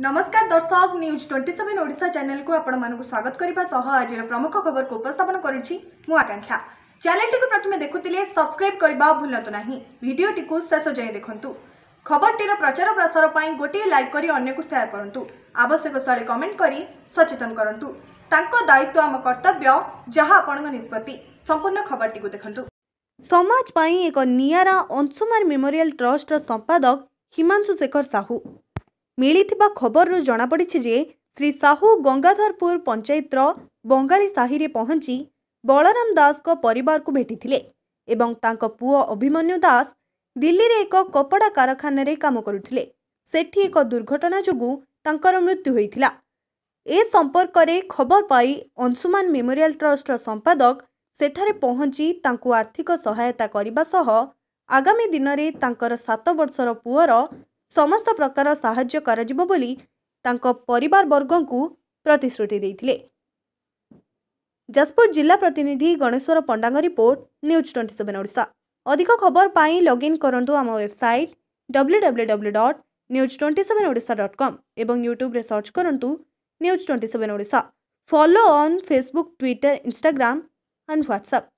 नमस्कार दर्शक news twenty seven ओडा चैनल को आपण मन को स्वागत करने आज प्रमुख खबर को उपस्थापन कर आकांक्षा चैनल टी प्रथम देखुले सब्सक्राइब करने भूलतु ना भिडियो टी शेष जाए देखु खबर टीर प्रचार प्रसार पर गोटे लाइक कर सेयार करूँ आवश्यक स्थल कमेंट कर सचेतन करूँ दायित्व आम कर्तव्य जहां आपण निष्पत्ति संपूर्ण खबर टी देखु समाज पर एक निरा अंशुमार मेमोरियाल ट्रस्टर संपादक हिमांशु शेखर साहू ମିଳିଥିବା ଖବରରୁ ଜଣାପଡ଼ିଛି ଯେ ଶ୍ରୀ ସାହୁ ଗଙ୍ଗାଧରପୁର ପଞ୍ଚାୟତର ବଙ୍ଗାଳୀ ସାହିରେ ପହଞ୍ଚି ବଳରାମ ଦାସଙ୍କ ପରିବାରକୁ ଭେଟିଥିଲେ ଏବଂ ତାଙ୍କ ପୁଅ ଅଭିମନ୍ୟୁ ଦାସ ଦିଲ୍ଲୀରେ ଏକ କପଡ଼ା କାରଖାନାରେ କାମ କରୁଥିଲେ ସେଠି ଏକ ଦୁର୍ଘଟଣା ଯୋଗୁଁ ତାଙ୍କର ମୃତ୍ୟୁ ହୋଇଥିଲା ଏ ସମ୍ପର୍କରେ ଖବର ପାଇ ଅଂଶୁମାନ ମେମୋରିଆଲ ଟ୍ରଷ୍ଟର ସମ୍ପାଦକ ସେଠାରେ ପହଞ୍ଚି ତାଙ୍କୁ ଆର୍ଥିକ ସହାୟତା କରିବା ସହ ଆଗାମୀ ଦିନରେ ତାଙ୍କର ସାତ ବର୍ଷର ପୁଅର ସମସ୍ତ ପ୍ରକାର ସାହାଯ୍ୟ କରାଯିବ ବୋଲି ତାଙ୍କ ପରିବାରବର୍ଗଙ୍କୁ ପ୍ରତିଶ୍ରୁତି ଦେଇଥିଲେ ଯାଜପୁର ଜିଲ୍ଲା ପ୍ରତିନିଧି ଗଣେଶ୍ୱର ପଣ୍ଡାଙ୍କ report news twenty seven Odisha ଅଧିକ ଖବର ପାଇଁ ଲଗ୍ଇନ୍ କରନ୍ତୁ ଆମ website W W W dot news twenty seven Odisha dot com ଏବଂ ୟୁଟ୍ୟୁବ୍ରେ ସର୍ଚ୍ଚ କରନ୍ତୁ news twenty seven Odisha follow on Facebook Twitter Instagram and WhatsApp